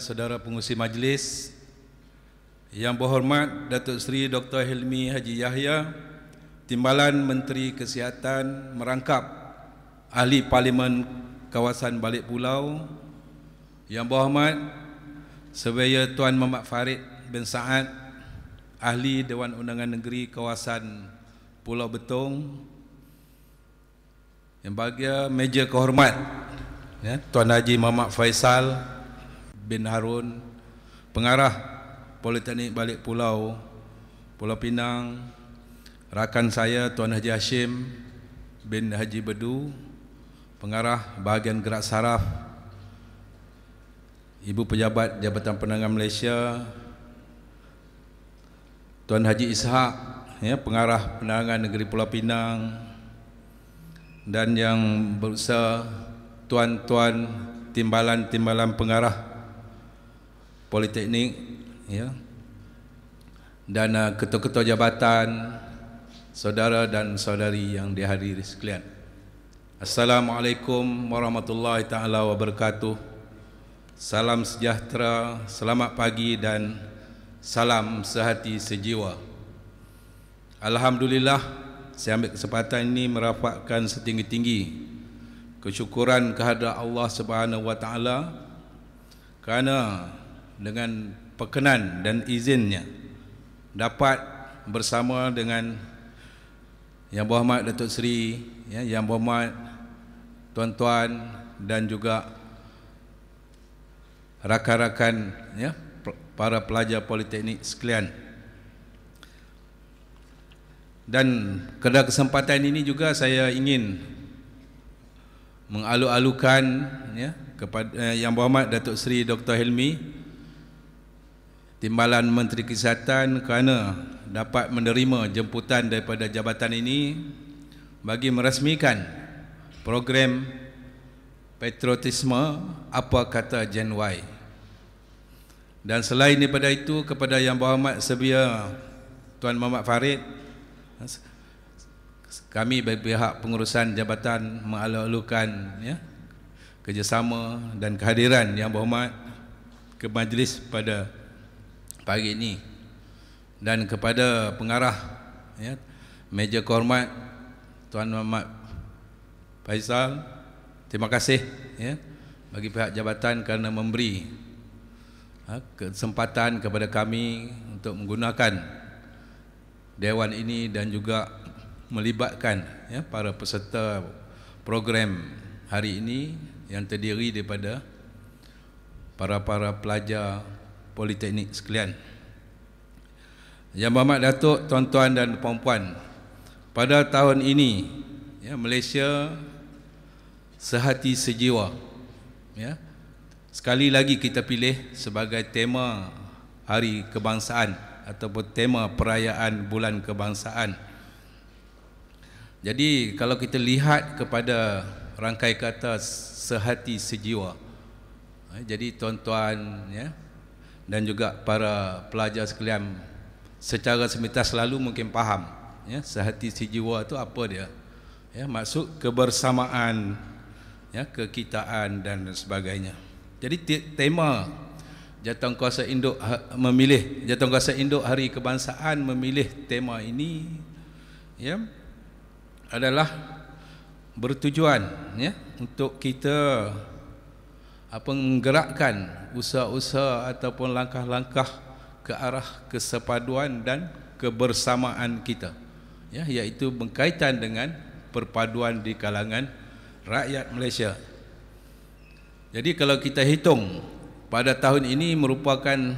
saudara pengusi majlis Yang berhormat Datuk Seri Dr. Hilmi Haji Yahya Timbalan Menteri Kesihatan merangkap Ahli Parlimen Kawasan Balik Pulau Yang berhormat Sebaya Tuan Muhammad Farid bin Sa'ad Ahli Dewan Undangan Negeri Kawasan Pulau Betong Yang bahagia Meja Kehormat ya, Tuan Haji Muhammad Faisal bin Harun pengarah Politeknik Balik Pulau Pulau Pinang rakan saya Tuan Haji Hashim bin Haji Bedu pengarah bahagian gerak saraf Ibu Pejabat Jabatan Penangan Malaysia Tuan Haji Ishak ya, pengarah Penangan negeri Pulau Pinang dan yang berusaha tuan-tuan timbalan-timbalan pengarah politeknik ya dan uh, ketua-ketua jabatan saudara dan saudari yang dihadiri sekalian Assalamualaikum warahmatullahi taala wabarakatuh salam sejahtera selamat pagi dan salam sehati sejiwa alhamdulillah saya ambil kesempatan ini merapatkan setinggi-tinggi kesyukuran kehadrat Allah Subhanahu wa taala kerana dengan perkenan dan izinnya dapat bersama dengan Yang Berhormat Datuk Seri, ya, Yang Berhormat tuan-tuan dan juga rakan-rakan ya, para pelajar politeknik sekalian. Dan pada kesempatan ini juga saya ingin mengalu-alukan ya, kepada eh, Yang Berhormat Datuk Seri Dr. Helmi Timbalan Menteri Kesihatan kerana dapat menerima jemputan daripada jabatan ini bagi merasmikan program patriotisme apa kata Gen Y. Dan selain daripada itu kepada Yang Berhormat Sebia Tuan Muhammad Farid kami bagi pihak pengurusan jabatan mengalu-alukan ya, kerjasama dan kehadiran Yang Berhormat ke majlis pada pagi ini dan kepada pengarah ya, Meja Kehormat Tuan Muhammad Faisal terima kasih ya, bagi pihak jabatan kerana memberi ha, kesempatan kepada kami untuk menggunakan Dewan ini dan juga melibatkan ya, para peserta program hari ini yang terdiri daripada para-para pelajar politeknik sekalian. Yang berhormat Datuk, tuan-tuan dan puan-puan, pada tahun ini ya, Malaysia sehati sejiwa. Ya. Sekali lagi kita pilih sebagai tema Hari Kebangsaan ataupun tema perayaan Bulan Kebangsaan. Jadi kalau kita lihat kepada rangkai kata sehati sejiwa. Ya, jadi tuan-tuan ya, dan juga para pelajar sekalian secara semita selalu mungkin faham ya sehati sejiwa itu apa dia ya maksud kebersamaan ya kekitaan dan sebagainya jadi tema jatuh kuasa induk ha, memilih jatuh kuasa induk hari kebangsaan memilih tema ini ya adalah bertujuan ya untuk kita apa menggerakkan usaha-usaha ataupun langkah-langkah ke arah kesepaduan dan kebersamaan kita ya iaitu berkaitan dengan perpaduan di kalangan rakyat Malaysia jadi kalau kita hitung pada tahun ini merupakan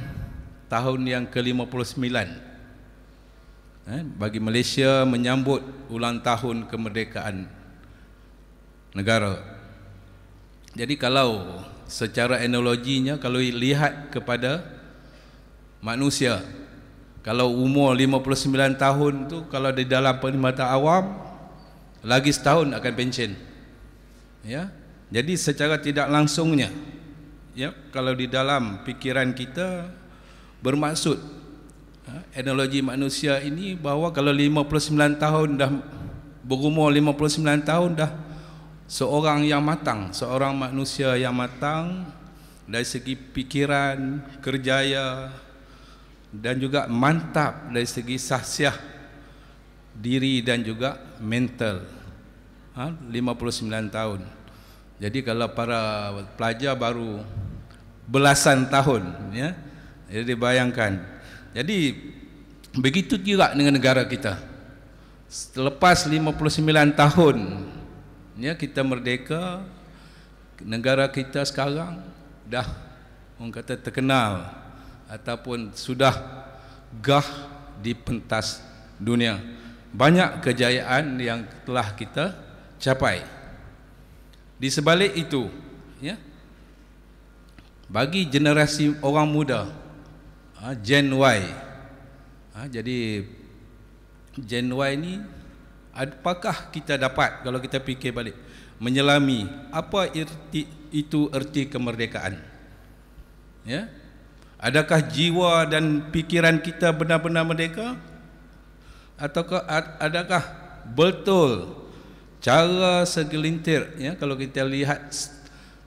tahun yang ke-59 eh, ya, bagi Malaysia menyambut ulang tahun kemerdekaan negara jadi kalau secara analoginya kalau lihat kepada manusia kalau umur 59 tahun tu kalau di dalam perkhidmatan awam lagi setahun akan pencen. Ya. Jadi secara tidak langsungnya ya kalau di dalam pikiran kita bermaksud ya, ha, analogi manusia ini bahawa kalau 59 tahun dah berumur 59 tahun dah seorang yang matang, seorang manusia yang matang dari segi pikiran, kerjaya dan juga mantap dari segi sahsiah diri dan juga mental. 59 ha, tahun. Jadi kalau para pelajar baru belasan tahun, ya, jadi bayangkan. Jadi begitu juga dengan negara kita. Selepas 59 tahun ya kita merdeka negara kita sekarang dah orang kata terkenal ataupun sudah gah di pentas dunia banyak kejayaan yang telah kita capai di sebalik itu ya bagi generasi orang muda ah, Gen Y ah, jadi Gen Y ni Apakah kita dapat kalau kita fikir balik menyelami apa erti, itu erti kemerdekaan? Ya. Adakah jiwa dan pikiran kita benar-benar merdeka? Ataukah adakah betul cara segelintir ya kalau kita lihat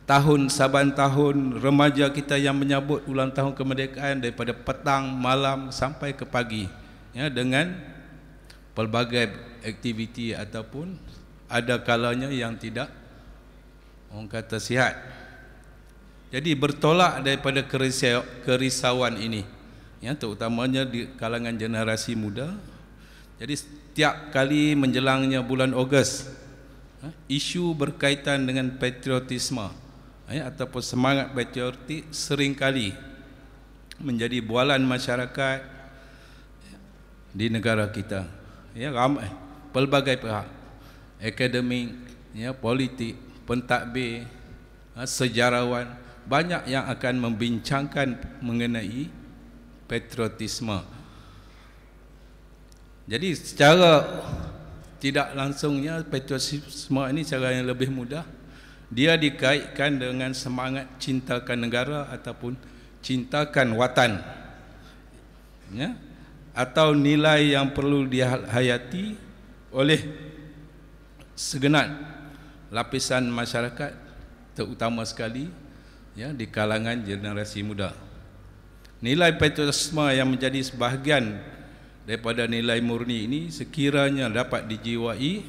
tahun saban tahun remaja kita yang menyambut ulang tahun kemerdekaan daripada petang malam sampai ke pagi ya dengan pelbagai aktiviti ataupun ada kalanya yang tidak orang kata sihat. Jadi bertolak daripada kerisauan ini ya terutamanya di kalangan generasi muda. Jadi setiap kali menjelangnya bulan Ogos ha, isu berkaitan dengan patriotisme ha, ya, ataupun semangat patriotik kali menjadi bualan masyarakat di negara kita ya ramai pelbagai pihak akademik ya politik pentadbir ya, sejarawan banyak yang akan membincangkan mengenai patriotisme jadi secara tidak langsungnya patriotisme ini secara yang lebih mudah dia dikaitkan dengan semangat cintakan negara ataupun cintakan watan ya atau nilai yang perlu dihayati oleh segenap lapisan masyarakat terutama sekali ya di kalangan generasi muda. Nilai patriotisme yang menjadi sebahagian daripada nilai murni ini sekiranya dapat dijiwai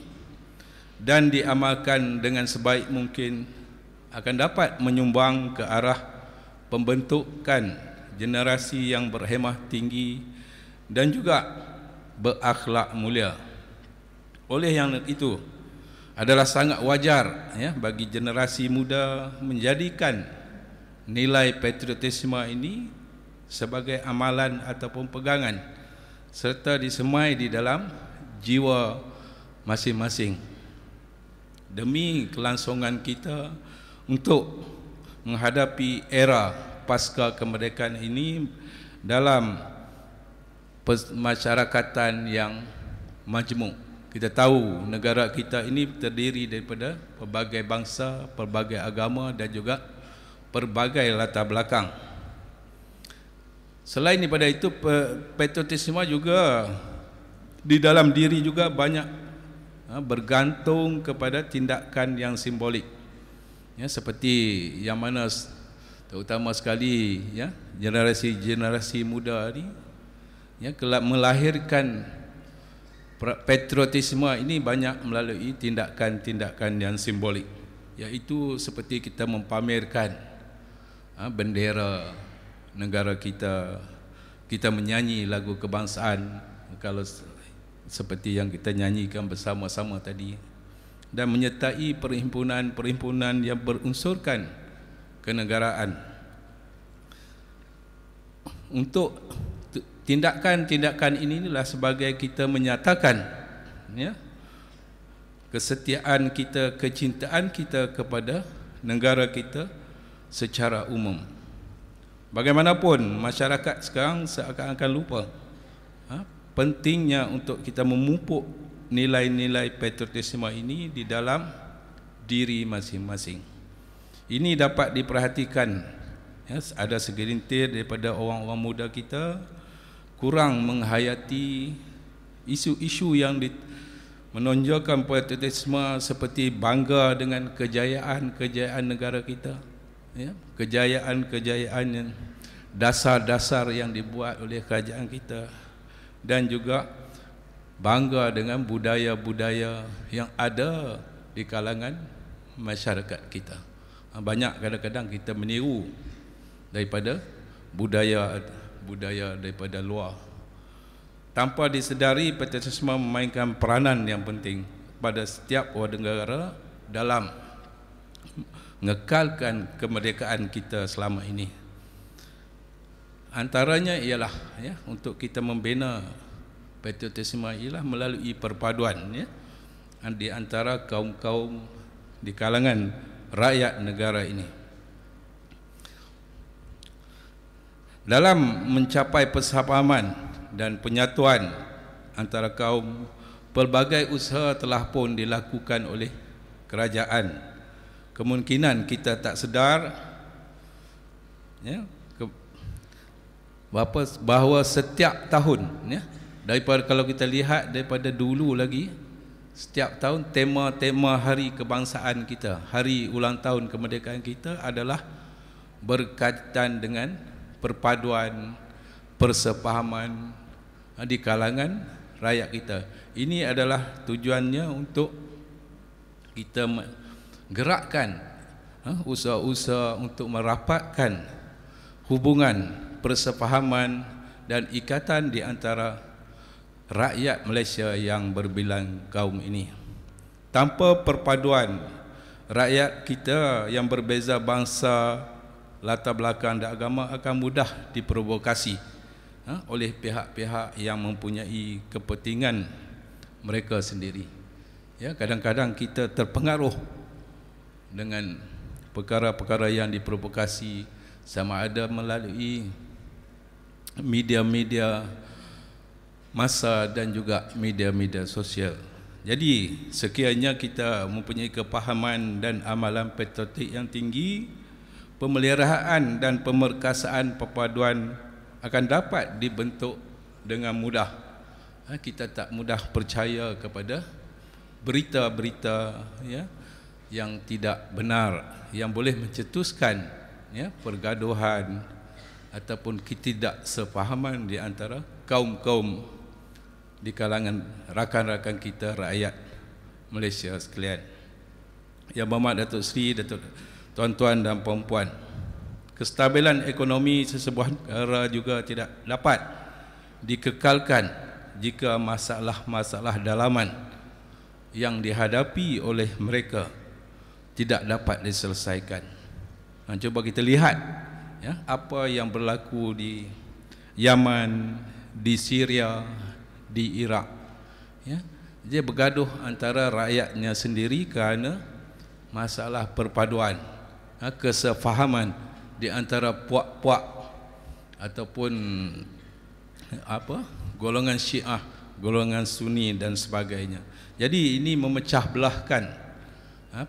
dan diamalkan dengan sebaik mungkin akan dapat menyumbang ke arah pembentukan generasi yang berhemah tinggi dan juga berakhlak mulia. Oleh yang itu adalah sangat wajar ya bagi generasi muda menjadikan nilai patriotisme ini sebagai amalan ataupun pegangan serta disemai di dalam jiwa masing-masing demi kelangsungan kita untuk menghadapi era pasca kemerdekaan ini dalam masyarakatan yang majmuk. Kita tahu negara kita ini terdiri daripada pelbagai bangsa, pelbagai agama dan juga pelbagai latar belakang. Selain daripada itu, patriotisme juga di dalam diri juga banyak ha, bergantung kepada tindakan yang simbolik. Ya, seperti yang mana terutama sekali ya generasi-generasi muda ini ya kelab melahirkan patriotisme ini banyak melalui tindakan-tindakan yang simbolik iaitu seperti kita mempamerkan ha, bendera negara kita kita menyanyi lagu kebangsaan kalau seperti yang kita nyanyikan bersama-sama tadi dan menyertai perhimpunan-perhimpunan yang berunsurkan kenegaraan untuk tindakan-tindakan ini inilah sebagai kita menyatakan ya kesetiaan kita, kecintaan kita kepada negara kita secara umum. Bagaimanapun masyarakat sekarang seakan-akan lupa ha, pentingnya untuk kita memupuk nilai-nilai patriotisme ini di dalam diri masing-masing. Ini dapat diperhatikan ya, ada segelintir daripada orang-orang muda kita kurang menghayati isu-isu yang di, menonjolkan patriotisme seperti bangga dengan kejayaan-kejayaan negara kita ya kejayaan-kejayaan yang dasar-dasar yang dibuat oleh kerajaan kita dan juga bangga dengan budaya-budaya yang ada di kalangan masyarakat kita. Banyak kadang-kadang kita meniru daripada budaya budaya daripada luar tanpa disedari petersisma memainkan peranan yang penting pada setiap warga negara dalam mengekalkan kemerdekaan kita selama ini antaranya ialah ya untuk kita membina patriotisme ialah melalui perpaduan ya di antara kaum-kaum di kalangan rakyat negara ini Dalam mencapai persahabaman dan penyatuan antara kaum pelbagai usaha telah pun dilakukan oleh kerajaan. Kemungkinan kita tak sedar ya bahawa, bahawa setiap tahun ya daripada kalau kita lihat daripada dulu lagi setiap tahun tema-tema hari kebangsaan kita, hari ulang tahun kemerdekaan kita adalah berkaitan dengan perpaduan, persepahaman ah, di kalangan rakyat kita. Ini adalah tujuannya untuk kita gerakkan ah, usaha-usaha untuk merapatkan hubungan persepahaman dan ikatan di antara rakyat Malaysia yang berbilang kaum ini. Tanpa perpaduan rakyat kita yang berbeza bangsa, latar belakang dan agama akan mudah diprovokasi ha, oleh pihak-pihak yang mempunyai kepentingan mereka sendiri. Ya, kadang-kadang kita terpengaruh dengan perkara-perkara yang diprovokasi sama ada melalui media-media masa dan juga media-media sosial. Jadi sekiannya kita mempunyai kepahaman dan amalan patriotik yang tinggi, pemeliharaan dan pemerkasaan perpaduan akan dapat dibentuk dengan mudah. Ha, kita tak mudah percaya kepada berita-berita ya, yang tidak benar, yang boleh mencetuskan ya, pergaduhan ataupun ketidaksepahaman di antara kaum-kaum di kalangan rakan-rakan kita rakyat Malaysia sekalian. Yang Bapak Datuk Seri, Datuk tuan-tuan dan puan-puan kestabilan ekonomi sesebuah negara juga tidak dapat dikekalkan jika masalah-masalah dalaman yang dihadapi oleh mereka tidak dapat diselesaikan nah, ha, cuba kita lihat ya, apa yang berlaku di Yaman, di Syria, di Iraq ya. dia bergaduh antara rakyatnya sendiri kerana masalah perpaduan Ha, kesefahaman di antara puak-puak ataupun apa golongan Syiah, golongan Sunni dan sebagainya. Jadi ini memecah belahkan ha,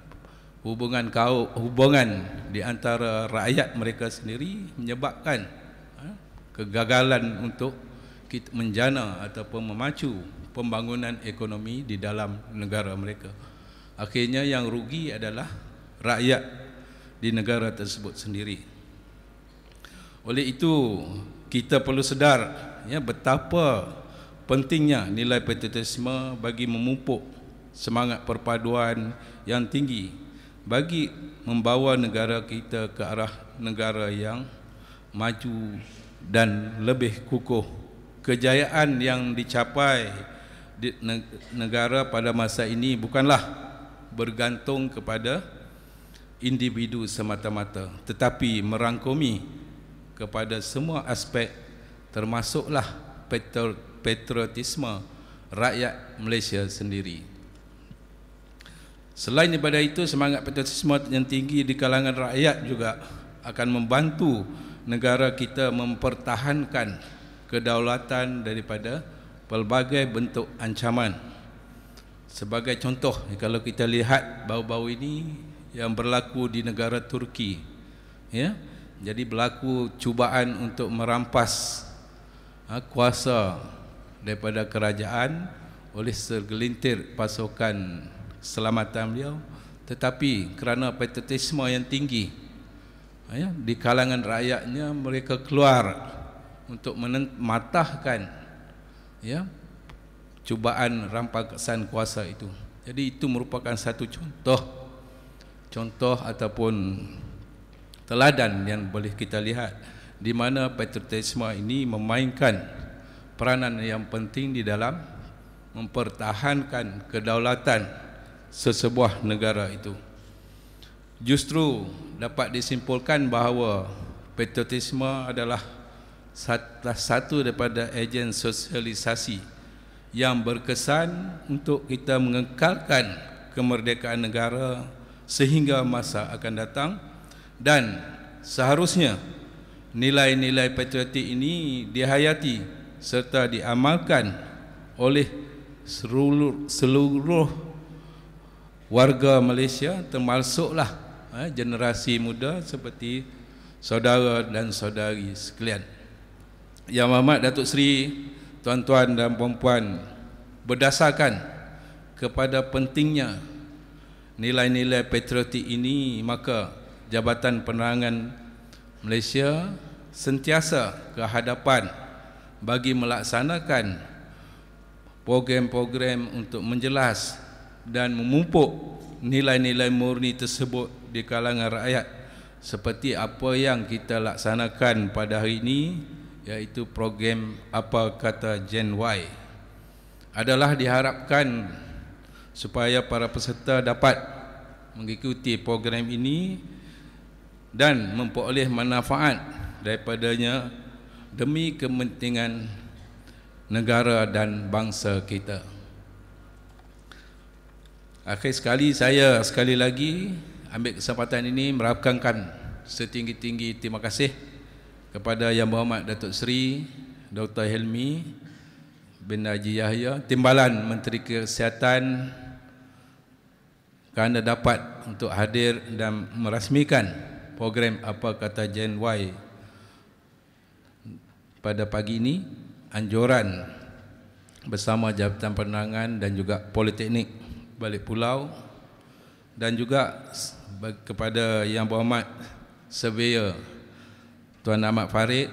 hubungan kau hubungan di antara rakyat mereka sendiri menyebabkan ha, kegagalan untuk kita menjana ataupun memacu pembangunan ekonomi di dalam negara mereka. Akhirnya yang rugi adalah rakyat di negara tersebut sendiri. Oleh itu, kita perlu sedar ya betapa pentingnya nilai patriotisme bagi memupuk semangat perpaduan yang tinggi bagi membawa negara kita ke arah negara yang maju dan lebih kukuh. Kejayaan yang dicapai di negara pada masa ini bukanlah bergantung kepada individu semata-mata tetapi merangkumi kepada semua aspek termasuklah patriotisme rakyat Malaysia sendiri. Selain daripada itu semangat patriotisme yang tinggi di kalangan rakyat juga akan membantu negara kita mempertahankan kedaulatan daripada pelbagai bentuk ancaman. Sebagai contoh kalau kita lihat bau-bau ini yang berlaku di negara Turki ya jadi berlaku cubaan untuk merampas ha, kuasa daripada kerajaan oleh segelintir pasukan selamatan beliau tetapi kerana patriotisme yang tinggi ha, ya di kalangan rakyatnya mereka keluar untuk mematahkan ya cubaan rampasan kuasa itu jadi itu merupakan satu contoh contoh ataupun teladan yang boleh kita lihat di mana patriotisme ini memainkan peranan yang penting di dalam mempertahankan kedaulatan sesebuah negara itu. Justru dapat disimpulkan bahawa patriotisme adalah satu daripada ejen sosialisasi yang berkesan untuk kita mengekalkan kemerdekaan negara, sehingga masa akan datang dan seharusnya nilai-nilai patriotik ini dihayati serta diamalkan oleh seluruh, seluruh warga Malaysia termasuklah eh, generasi muda seperti saudara dan saudari sekalian. Yang Mahmat Datuk Seri, tuan-tuan dan puan-puan berdasarkan kepada pentingnya nilai-nilai patriotik ini maka Jabatan Penerangan Malaysia sentiasa ke hadapan bagi melaksanakan program-program untuk menjelas dan memupuk nilai-nilai murni tersebut di kalangan rakyat seperti apa yang kita laksanakan pada hari ini iaitu program apa kata Gen Y adalah diharapkan supaya para peserta dapat mengikuti program ini dan memperoleh manfaat daripadanya demi kepentingan negara dan bangsa kita. Akhir sekali saya sekali lagi ambil kesempatan ini merapkankan setinggi-tinggi terima kasih kepada Yang Berhormat Datuk Seri Dr. Helmi bin Haji Yahya Timbalan Menteri Kesihatan kerana dapat untuk hadir dan merasmikan program apa kata Gen Y pada pagi ini anjuran bersama Jabatan Penerangan dan juga Politeknik Balik Pulau dan juga kepada Yang Berhormat Surveyor Tuan Ahmad Farid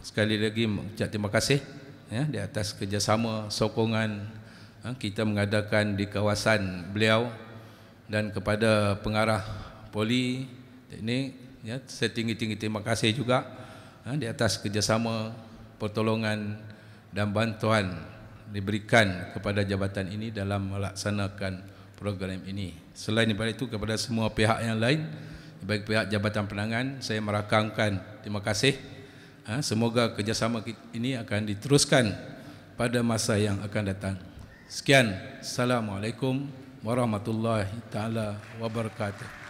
sekali lagi mengucap terima kasih ya, di atas kerjasama sokongan ha, kita mengadakan di kawasan beliau dan kepada pengarah poli ini, ya saya tinggi-tinggi terima kasih juga ya, di atas kerjasama pertolongan dan bantuan diberikan kepada jabatan ini dalam melaksanakan program ini. Selain daripada itu kepada semua pihak yang lain baik pihak jabatan penangan saya merakamkan terima kasih. Ha, semoga kerjasama ini akan diteruskan pada masa yang akan datang. Sekian, assalamualaikum warahmatullahi taala wabarakatuh.